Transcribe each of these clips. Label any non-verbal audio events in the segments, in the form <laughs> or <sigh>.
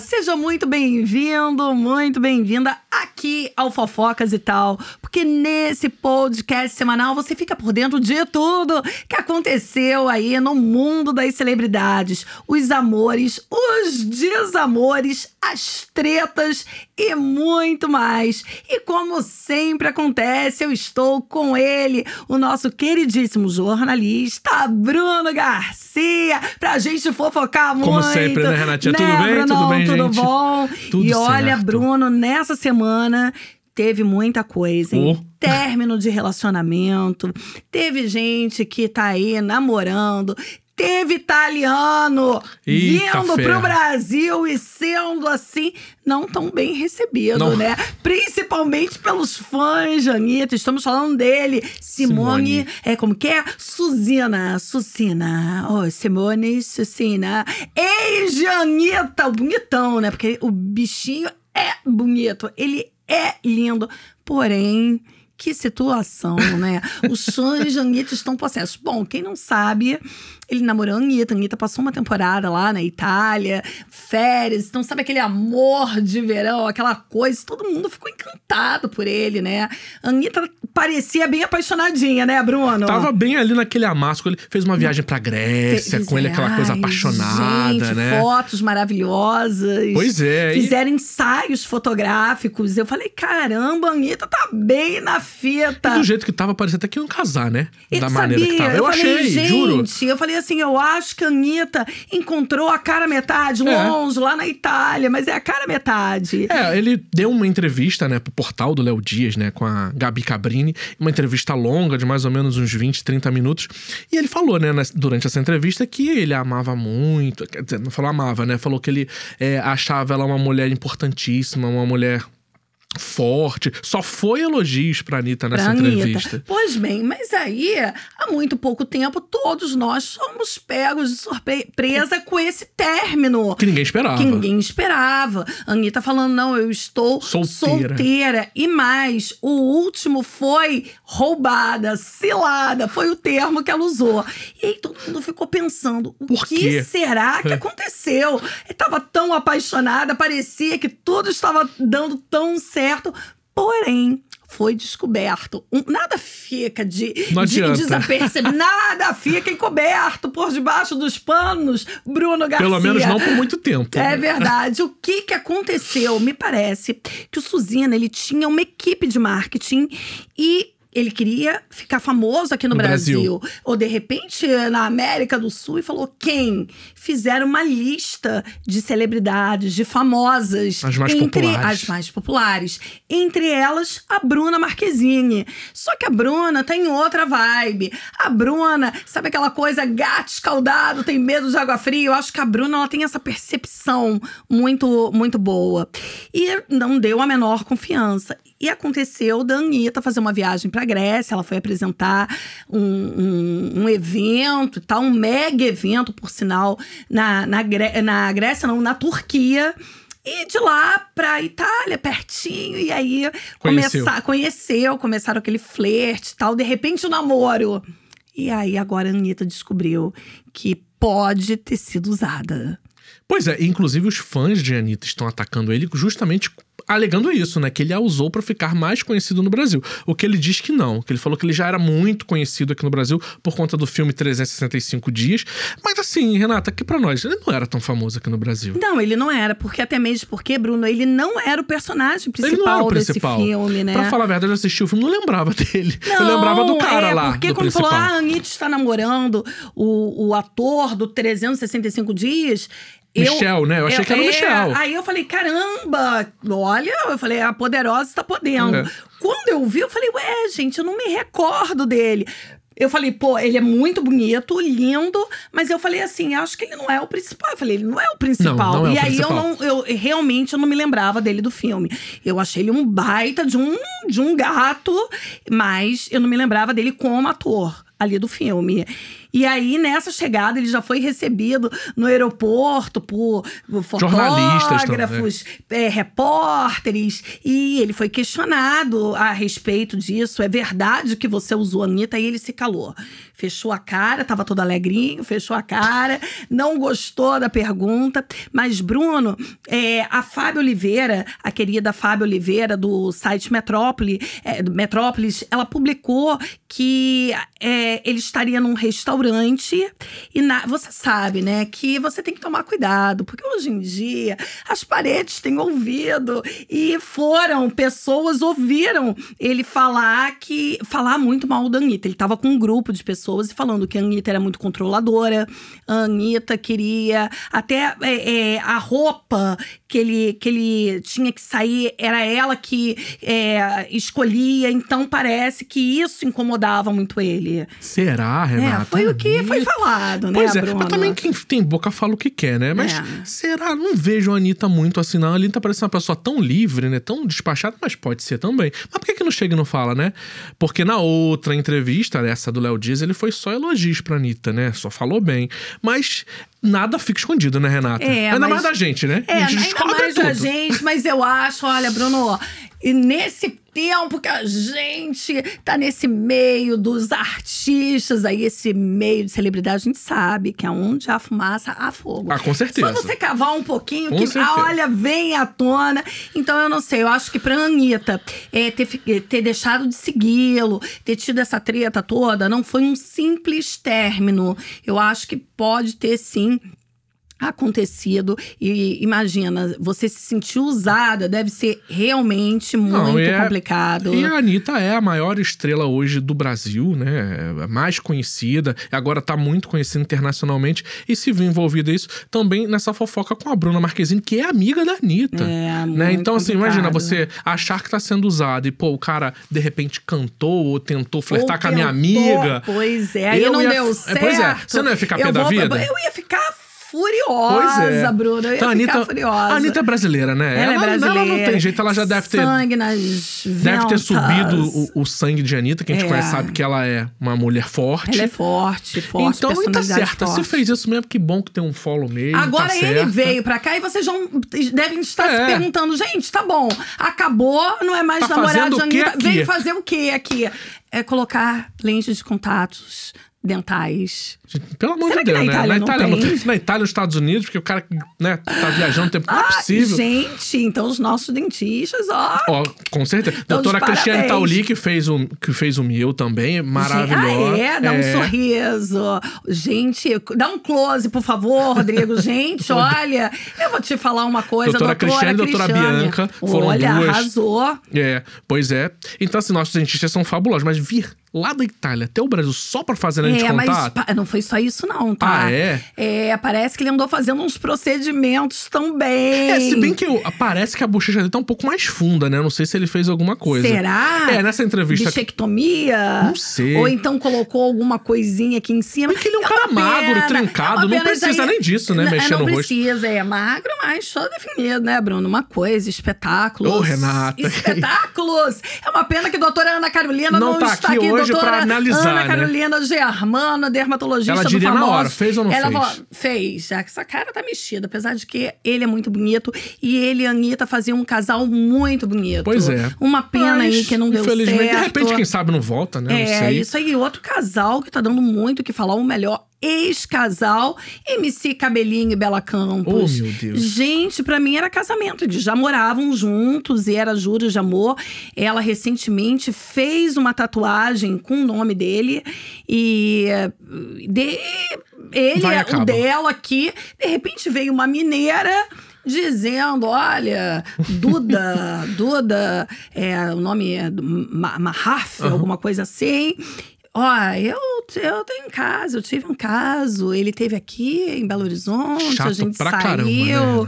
seja muito bem-vindo, muito bem-vinda aqui aqui ao Fofocas e tal, porque nesse podcast semanal você fica por dentro de tudo que aconteceu aí no mundo das celebridades, os amores, os desamores, as tretas e muito mais. E como sempre acontece, eu estou com ele, o nosso queridíssimo jornalista Bruno Garcia, pra gente fofocar como muito. Como sempre, né, Renatinha? Né, tudo bem? Bruno, tudo bem, tudo gente? Tudo bom? Tudo e certo. olha, Bruno, nessa semana semana teve muita coisa, hein? Oh. Término de relacionamento, teve gente que tá aí namorando, teve italiano Eita vindo fera. pro Brasil e sendo assim não tão bem recebido, não. né? Principalmente pelos fãs Janita. Estamos falando dele, Simone, Simone. é como que é? Suzina, Sucina, oh, Simone, Sucina, ex Janita, o bonitão, né? Porque o bichinho é bonito, ele é lindo. Porém, que situação, né? Os sonhos de Anitta estão possessos. Bom, quem não sabe, ele namorou a Anitta. A Anitta passou uma temporada lá na Itália, férias. Então, sabe aquele amor de verão, aquela coisa? Todo mundo ficou encantado por ele, né? A Anitta parecia bem apaixonadinha, né, Bruno? Tava bem ali naquele amasco. Ele fez uma hum. viagem pra Grécia, Fe com ele aquela coisa apaixonada, gente, né? fotos maravilhosas. Pois é. Fizeram e... ensaios fotográficos. Eu falei, caramba, a Anitta tá bem na fita. E do jeito que tava, parecia até que iam casar, né? Eu da sabia, maneira que tava. Eu, eu falei, achei, gente, juro. Eu falei assim, eu acho que a Anitta encontrou a cara metade é. longe, lá na Itália, mas é a cara metade. É, ele deu uma entrevista, né, pro portal do Léo Dias, né, com a Gabi Cabrini uma entrevista longa, de mais ou menos uns 20, 30 minutos. E ele falou, né, durante essa entrevista, que ele amava muito, quer dizer, não falou amava, né? Falou que ele é, achava ela uma mulher importantíssima, uma mulher forte. Só foi elogios para Anitta nessa pra entrevista. Anitta. Pois bem, mas aí há muito pouco tempo, todos nós somos pegos de surpresa com esse término. Que ninguém esperava. Que ninguém esperava. A Anitta falando, não, eu estou solteira. solteira. E mais, o último foi roubada, cilada, foi o termo que ela usou. E aí todo mundo ficou pensando, o Por que será que é. aconteceu? Estava tão apaixonada, parecia que tudo estava dando tão certo. Porém, foi descoberto. Um, nada fica de, de desapercebido, <laughs> nada fica encoberto por debaixo dos panos, Bruno Garcia. Pelo menos não por muito tempo. É verdade. o que que aconteceu? Me parece que o Suzina, ele tinha uma equipe de marketing e ele queria ficar famoso aqui no, no Brasil. Brasil. Ou de repente na América do Sul e falou quem? Fizeram uma lista de celebridades, de famosas. As mais entre populares. As mais populares. Entre elas, a Bruna Marquezine. Só que a Bruna tem tá outra vibe. A Bruna, sabe aquela coisa gato escaldado, tem medo de água fria? Eu acho que a Bruna ela tem essa percepção muito, muito boa. E não deu a menor confiança. E aconteceu da Anitta fazer uma viagem para Grécia, ela foi apresentar um, um, um evento, tal, um mega evento, por sinal, na, na, na Grécia, não, na Turquia. E de lá pra Itália, pertinho, e aí conheceu, começar, conheceu começaram aquele flerte e tal, de repente o um namoro. E aí agora a Anitta descobriu que pode ter sido usada. Pois é, inclusive os fãs de Anitta estão atacando ele justamente alegando isso, né? Que ele a usou para ficar mais conhecido no Brasil. O que ele diz que não, que ele falou que ele já era muito conhecido aqui no Brasil por conta do filme 365 Dias. Mas assim, Renata, aqui para nós, ele não era tão famoso aqui no Brasil. Não, ele não era, porque até mesmo porque, Bruno, ele não era o personagem principal, o principal. desse filme, né? Pra falar a verdade, eu assisti o filme não lembrava <laughs> dele. Não, eu lembrava do cara é, lá. Porque quando principal. falou, ah, a Anitta está namorando o, o ator do 365 Dias, eu, Michel, né? Eu achei eu, que era o é, Michel. Aí eu falei, caramba, olha, eu falei, a poderosa está podendo. É. Quando eu vi, eu falei, ué, gente, eu não me recordo dele. Eu falei, pô, ele é muito bonito, lindo, mas eu falei assim, acho que ele não é o principal. Eu falei, ele não é o principal. Não, não é o e principal. aí eu não, eu realmente eu não me lembrava dele do filme. Eu achei ele um baita de um, de um gato, mas eu não me lembrava dele como ator ali do filme. E aí, nessa chegada, ele já foi recebido no aeroporto por fotógrafos, é, repórteres, e ele foi questionado a respeito disso. É verdade que você usou a Anitta? E ele se calou. Fechou a cara, estava todo alegrinho, fechou a cara, não gostou da pergunta. Mas, Bruno, é, a Fábio Oliveira, a querida Fábio Oliveira, do site Metrópole, é, Metrópolis, ela publicou que é, ele estaria num restaurante restaurante e na, você sabe, né, que você tem que tomar cuidado, porque hoje em dia as paredes têm ouvido e foram pessoas ouviram ele falar que falar muito mal da Anitta. Ele estava com um grupo de pessoas e falando que a Anitta era muito controladora, a Anitta queria até é, é, a roupa que ele, que ele tinha que sair era ela que é, escolhia, então parece que isso incomodava muito ele. Será, Renata? É, foi foi o que foi falado, né, pois é, Bruna? Mas também quem tem boca fala o que quer, né? Mas é. será? Não vejo a Anitta muito assim, não. A Anitta parece uma pessoa tão livre, né? Tão despachada, mas pode ser também. Mas por que, que não chega e não fala, né? Porque na outra entrevista, essa do Léo Dias, ele foi só elogios pra Anitta, né? Só falou bem. Mas nada fica escondido, né, Renata? É, ainda mas... mais da gente, né? É, a gente ainda mais tudo. da gente, mas eu acho, olha, Bruno, e nesse tempo que a gente tá nesse meio dos artistas aí, esse meio de celebridade, a gente sabe que é onde há fumaça, há fogo. Ah, com certeza. Só você cavar um pouquinho, com que ah, certeza. a olha vem à tona. Então, eu não sei, eu acho que pra Anitta é, ter, é, ter deixado de segui-lo, ter tido essa treta toda, não foi um simples término. Eu acho que pode ter sim acontecido e imagina, você se sentir usada deve ser realmente muito Não, é, complicado. E a Anitta é a maior estrela hoje do Brasil, né? É mais conhecida, agora tá muito conhecida internacionalmente e se viu envolvida isso também nessa fofoca com a Bruna Marquezine, que é amiga da Anitta. É, né? Então, complicado. assim, imagina você né? achar que tá sendo usada e, pô, o cara de repente cantou ou tentou flertar ou com tentou, a minha amiga. Pois é, aí não ia, deu certo. É, pois é, você não ia ficar pé da vida? Eu ia ficar furiosa, pois é. Bruno. Eu então, Anitta, furiosa. A Anitta é brasileira, né? Ela, ela, é brasileira. Ela não tem jeito, ela já deve ter. Sangue nas ventas. Deve ter subido o, o sangue de Anitta, que a gente é. conhece sabe que ela é uma mulher forte. Ela é forte, forte. Então, tá certa. Forte. Você fez isso mesmo, que bom que tem um follow meio. Tá Agora tá ele certa. veio pra cá e vocês vão, devem estar é. se perguntando: gente, tá bom, acabou, não é mais tá namorado de Anitta. Veio fazer o quê aqui? É colocar lentes de contatos dentais. Pelo amor Será de Deus, na né? Itália na Itália, tem? na Itália, nos Estados Unidos, porque o cara né, tá viajando o tempo. Ah, não é ah, possível. Gente, então os nossos dentistas, ó. Ó, com certeza. Então, Doutora Cristiane Tauli, que fez, o, que fez o meu também, maravilhosa. Ah, é? Dá é. um sorriso. Gente, dá um close, por favor, Rodrigo. <laughs> Gente, olha, eu vou te falar uma coisa. Doutora, doutora Cristiane e doutora Cristiane. Bianca foram olha, duas. Olha, arrasou. É, pois é. Então, assim, nossos dentistas são fabulosos, mas vir lá da Itália até o Brasil só para fazer né, a gente é, Mas, não foi só isso, não, tá? Ah, é? É, parece que ele andou fazendo uns procedimentos também. É, se bem que eu, parece que a bochecha dele tá um pouco mais funda, né? não sei se ele fez alguma coisa. Será? É, nessa entrevista. Bichectomia? Não sei. Ou então colocou alguma coisinha aqui em cima. Porque ele é um é cara magro, é pena, trincado, é não precisa aí, nem disso, né? Mexer no rosto. Não precisa, é magro, mas só definido, né, Bruno? Uma coisa, espetáculos. Ô, Renata. <laughs> Espetáculos! é uma pena que a doutora Ana Carolina não, não tá está aqui, aqui hoje hoje para analisar. Ana né? Carolina né? dermatologista ela diria do famoso. na hora, fez ou não ela fez? Falou, fez, já é, que essa cara tá mexida, apesar de que ele é muito bonito e ele e a Anitta faziam um casal muito bonito. Pois é. Uma pena Mas, aí que não deu certo. De repente, quem sabe não volta, né? É, isso aí, outro casal que tá dando muito o que falar, o melhor ex-casal MC Cabelinho e Bela Campos. Oh, meu Deus. Gente, para mim era casamento, eles já moravam juntos e era juros de amor. Ela recentemente fez uma tatuagem com o nome dele e de, ele, é o dela aqui, de repente veio uma mineira dizendo: olha, Duda, <laughs> Duda, é, o nome é Marraf, uhum. alguma coisa assim. Ó, eu, eu tenho um caso, eu tive um caso. Ele teve aqui em Belo Horizonte, Chato a gente saiu. Caramba,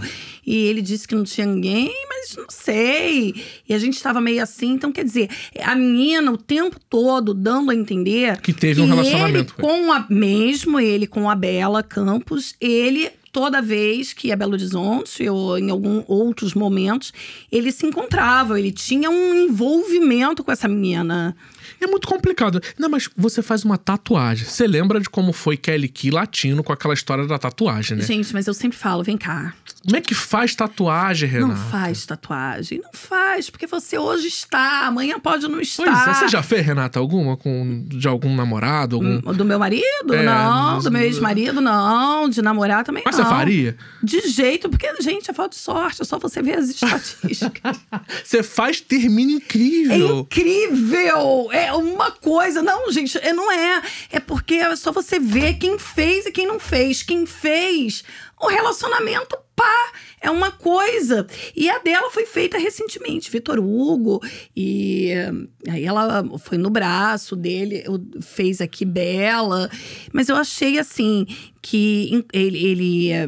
né? E ele disse que não tinha ninguém, mas não sei. E a gente estava meio assim. Então, quer dizer, a menina o tempo todo dando a entender. Que teve que um relacionamento. Ele com a, mesmo ele com a Bela Campos, ele toda vez que ia Belo Horizonte ou em algum outros momentos, ele se encontrava, ele tinha um envolvimento com essa menina. É muito complicado. Não, mas você faz uma tatuagem. Você lembra de como foi Kelly Key latino com aquela história da tatuagem, né? Gente, mas eu sempre falo, vem cá. Como é que faz tatuagem, Renata? Não faz tatuagem. Não faz, porque você hoje está, amanhã pode não estar. Pois é. Você já fez, Renata, alguma com, de algum namorado? Algum... Do meu marido? É, não. Do meu ex-marido? Não. De namorar também mas não. Mas faria? De jeito, porque, gente, é falta de sorte, é só você ver as <laughs> estatísticas. você faz, termina é incrível. É incrível! É uma coisa. Não, gente, é, não é. É porque é só você ver quem fez e quem não fez. Quem fez, o relacionamento pá, é uma coisa. E a dela foi feita recentemente, Vitor Hugo. E eh, aí ela foi no braço dele, fez aqui Bela. Mas eu achei assim que ele, ele eh,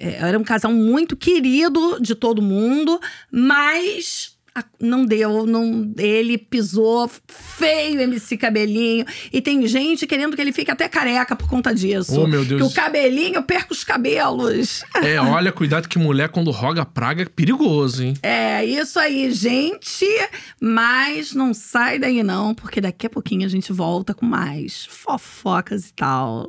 eh, era um casal muito querido de todo mundo, mas não deu, não, ele pisou feio MC Cabelinho. E tem gente querendo que ele fique até careca por conta disso. Oh, meu Deus. Que o cabelinho perca os cabelos. É, <laughs> olha, cuidado que mulher quando roga praga é perigoso, hein? É, isso aí, gente. Mas não sai daí não, porque daqui a pouquinho a gente volta com mais fofocas e tal.